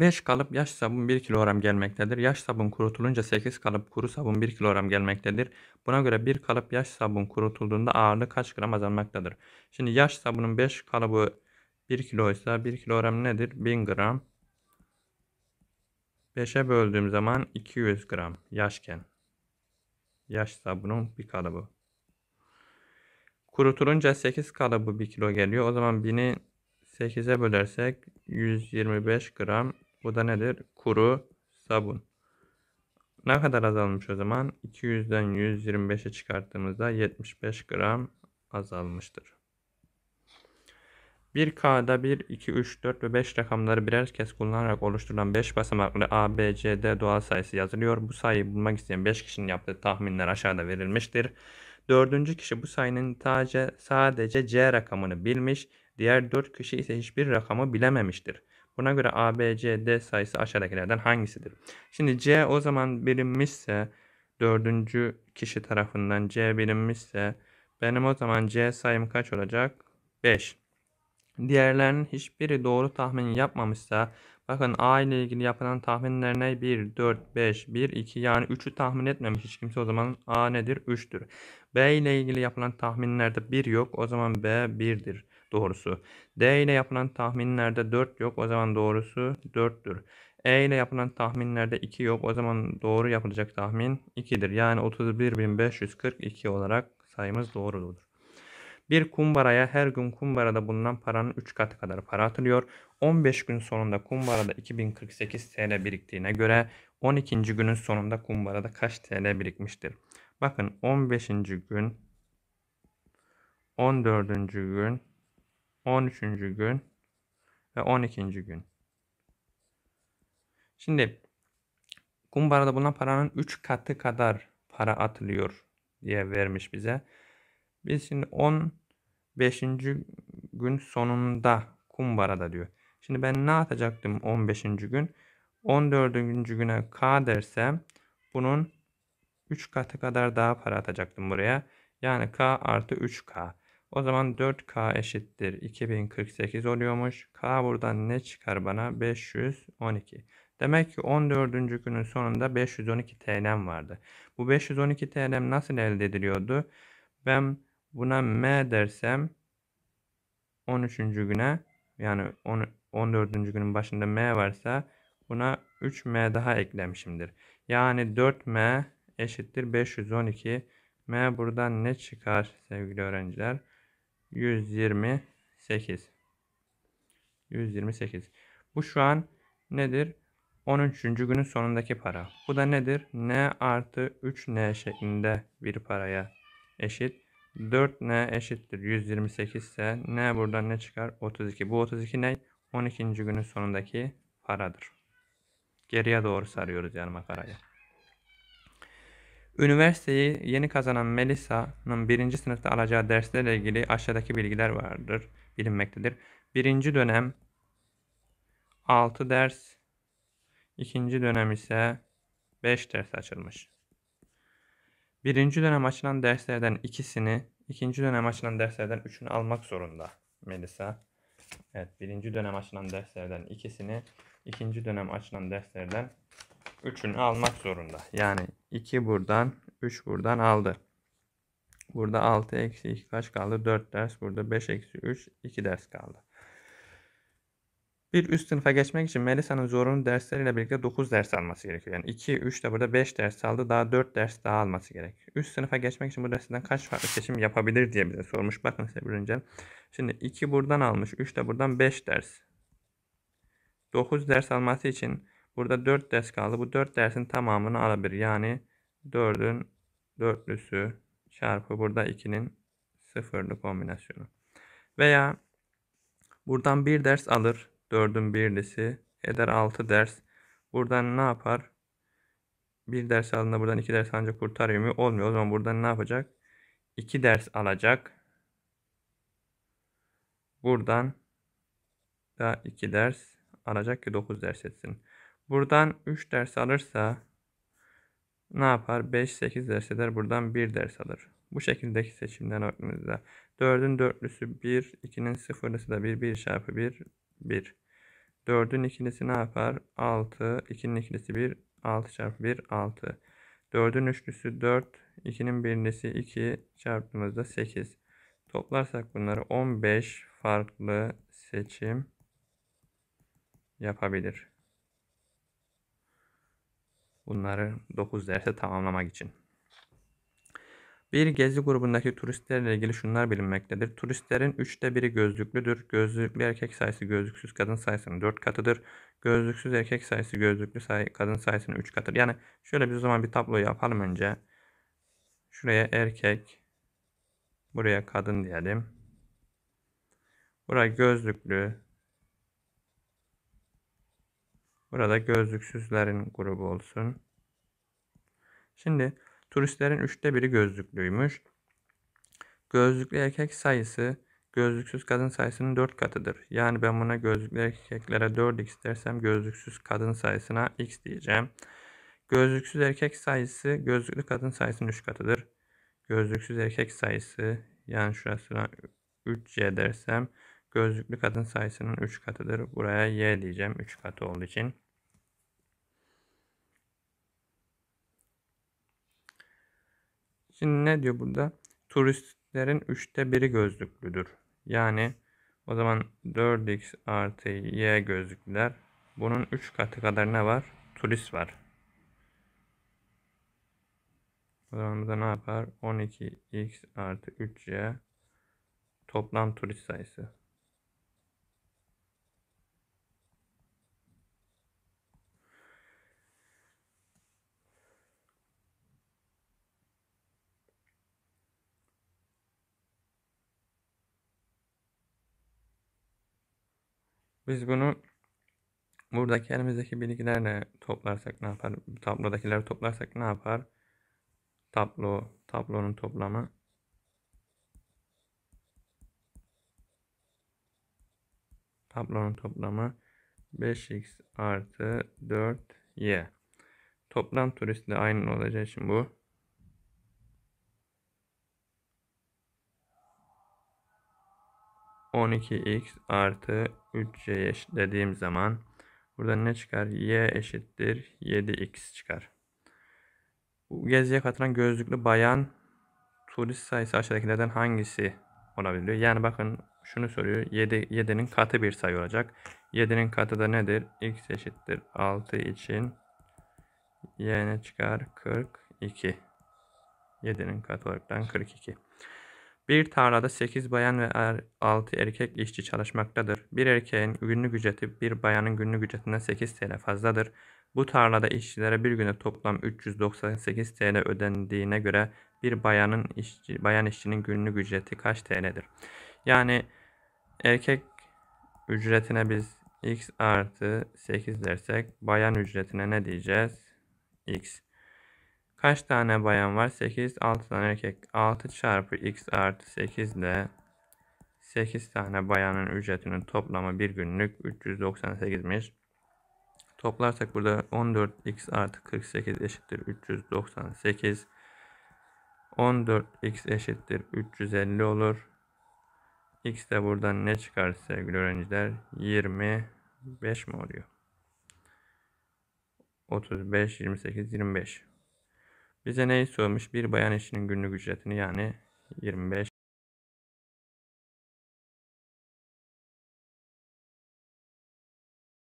5 kalıp yaş sabun 1 kilogram gelmektedir. Yaş sabun kurutulunca 8 kalıp kuru sabun 1 kilogram gelmektedir. Buna göre 1 kalıp yaş sabun kurutulduğunda ağırlığı kaç gram azalmaktadır? Şimdi yaş sabunun 5 kalıbı 1 kiloysa 1 kilogram nedir? 1000 gram. 5'e böldüğüm zaman 200 gram yaşken. Yaş sabunun bir kalıbı. Kurutulunca 8 kalıbı 1 kilo geliyor. O zaman 1000'i 8'e bölersek 125 gram bu da nedir? Kuru sabun. Ne kadar azalmış o zaman? 200'den 125'e çıkarttığımızda 75 gram azalmıştır. 1K'da 1, 2, 3, 4 ve 5 rakamları birer kez kullanarak oluşturulan 5 basamaklı A, B, C, D doğal sayısı yazılıyor. Bu sayıyı bulmak isteyen 5 kişinin yaptığı tahminler aşağıda verilmiştir. Dördüncü kişi bu sayının sadece, sadece C rakamını bilmiş, diğer 4 kişi ise hiçbir rakamı bilememiştir. Buna göre A, B, C, D sayısı aşağıdakilerden hangisidir? Şimdi C o zaman bilinmişse dördüncü kişi tarafından C bilinmişse benim o zaman C sayım kaç olacak? 5. Diğerlerinin hiçbiri doğru tahmin yapmamışsa bakın A ile ilgili yapılan tahminler ne? 1, 4, 5, 1, 2 yani 3'ü tahmin etmemiş hiç kimse o zaman A nedir? 3'tür. B ile ilgili yapılan tahminlerde 1 yok o zaman B 1'dir doğrusu. D ile yapılan tahminlerde 4 yok. O zaman doğrusu 4'tür. E ile yapılan tahminlerde 2 yok. O zaman doğru yapılacak tahmin 2'dir. Yani 31.542 olarak sayımız doğrudur. Bir kumbaraya her gün kumbarada bulunan paranın 3 katı kadar para atılıyor. 15 gün sonunda kumbarada 2048 TL biriktiğine göre 12. günün sonunda kumbarada kaç TL birikmiştir? Bakın 15. gün 14. gün 13. gün ve 12. gün. Şimdi kumbarada bulunan paranın 3 katı kadar para atılıyor diye vermiş bize. Biz şimdi 15. gün sonunda kumbarada diyor. Şimdi ben ne atacaktım 15. gün? 14. güne K dersem bunun 3 katı kadar daha para atacaktım buraya. Yani K artı 3K. O zaman 4K eşittir 2048 oluyormuş. K buradan ne çıkar bana? 512. Demek ki 14. günün sonunda 512 TL'm vardı. Bu 512 TL'm nasıl elde ediliyordu? Ben buna M dersem 13. güne yani 14. günün başında M varsa buna 3M daha eklemişimdir. Yani 4M eşittir 512. M buradan ne çıkar sevgili öğrenciler? 128. 128. Bu şu an nedir? 13. günün sonundaki para. Bu da nedir? N artı 3N şeklinde bir paraya eşit. 4N eşittir 128 ise N buradan ne çıkar? 32. Bu 32 ne? 12. günün sonundaki paradır. Geriye doğru sarıyoruz yani makarayı. Üniversiteyi yeni kazanan Melisa'nın birinci sınıfta alacağı derslerle ilgili aşağıdaki bilgiler vardır, bilinmektedir. Birinci dönem 6 ders, ikinci dönem ise 5 ders açılmış. Birinci dönem açılan derslerden ikisini, ikinci dönem açılan derslerden üçünü almak zorunda Melisa. Evet, birinci dönem açılan derslerden ikisini, ikinci dönem açılan derslerden Üçünü almak zorunda. Yani 2 buradan 3 buradan aldı. Burada 6 eksi 2 kaç kaldı? 4 ders. Burada 5 eksi 3 2 ders kaldı. Bir üst sınıfa geçmek için Melisa'nın zorunlu dersleriyle birlikte 9 ders alması gerekiyor. Yani 2, 3 de burada 5 ders aldı. Daha 4 ders daha alması gerek. Üst sınıfa geçmek için bu dersten kaç farklı seçim yapabilir diye bize sormuş. Bakın size birinci. Şimdi 2 buradan almış. 3 de buradan 5 ders. 9 ders alması için Burada 4 ders kaldı. Bu 4 dersin tamamını alabilir. Yani 4'ün dörtlüsü çarpı burada 2'nin sıfırlı kombinasyonu. Veya buradan bir ders alır. 4'ün birlisi eder 6 ders. Buradan ne yapar? Bir ders aldığında buradan 2 ders ancak kurtarıyor mu? Olmuyor. O zaman buradan ne yapacak? 2 ders alacak. Buradan da 2 ders alacak ki 9 ders etsin. Buradan 3 ders alırsa ne yapar? 5-8 ders eder. Buradan 1 ders alır. Bu şekildeki seçimden aklınızda. 4'ün 4'lüsü 1, 2'nin 0'lısı da 1, 1 çarpı 1, 1. 4'ün ikilisi ne yapar? 6, 2'nin ikilisi 1, 6 çarpı 1, 6. 4'ün üçlüsü 4, 2'nin birlisi 2 çarptığımızda 8. Toplarsak bunları 15 farklı seçim yapabilir. Bunları 9 derse tamamlamak için. Bir gezi grubundaki turistlerle ilgili şunlar bilinmektedir. Turistlerin üçte biri gözlüklüdür. Gözlüklü erkek sayısı gözlüksüz kadın sayısının 4 katıdır. Gözlüksüz erkek sayısı gözlüklü say kadın sayısının 3 katıdır. Yani şöyle bir o zaman bir tablo yapalım önce. Şuraya erkek, buraya kadın diyelim. Buraya gözlüklü, Burada gözlüksüzlerin grubu olsun. Şimdi turistlerin üçte biri gözlüklüymüş. Gözlüklü erkek sayısı gözlüksüz kadın sayısının 4 katıdır. Yani ben buna gözlüklü erkeklere 4x dersem gözlüksüz kadın sayısına x diyeceğim. Gözlüksüz erkek sayısı gözlüklü kadın sayısının 3 katıdır. Gözlüksüz erkek sayısı yani şurasına 3c dersem Gözlüklü kadın sayısının 3 katıdır. Buraya Y diyeceğim 3 katı olduğu için. Şimdi ne diyor burada? Turistlerin 3'te 1'i gözlüklüdür. Yani o zaman 4x artı y gözlüklüler. Bunun 3 katı kadar ne var? Turist var. O zaman burada ne yapar? 12x artı 3y toplam turist sayısı. Biz bunu buradaki elimizdeki bilgilerle toplarsak ne yapar? Tablodakileri toplarsak ne yapar? Tablo, tablonun toplamı tablonun toplamı 5x artı 4y. Toplam turist de aynı olacak için bu 12x artı 3y dediğim zaman burada ne çıkar? y eşittir 7x çıkar. Bu geziye katılan gözlüklü bayan turist sayısı aşağıdakilerden hangisi olabiliyor? Yani bakın şunu soruyor. 7, 7'nin katı bir sayı olacak. 7'nin katı da nedir? x eşittir 6 için y'ne çıkar 42. 7'nin katı olaraktan 42. Bir tarlada 8 bayan ve 6 er, erkek işçi çalışmaktadır. Bir erkeğin günlük ücreti bir bayanın günlük ücretinden 8 TL fazladır. Bu tarlada işçilere bir güne toplam 398 TL ödendiğine göre bir bayanın işçi, bayan işçinin günlük ücreti kaç TL'dir? Yani erkek ücretine biz x artı 8 dersek bayan ücretine ne diyeceğiz? x. Kaç tane bayan var? 8, 6 tane erkek. 6 çarpı x artı 8 de 8 tane bayanın ücretinin toplamı bir günlük 398'miş. Toplarsak burada 14x artı 48 eşittir 398. 14x eşittir 350 olur. X de buradan ne çıkar sevgili öğrenciler? 25 mi oluyor? 35, 28, 25. Bize neyi sormuş? Bir bayan işinin günlük ücretini yani 25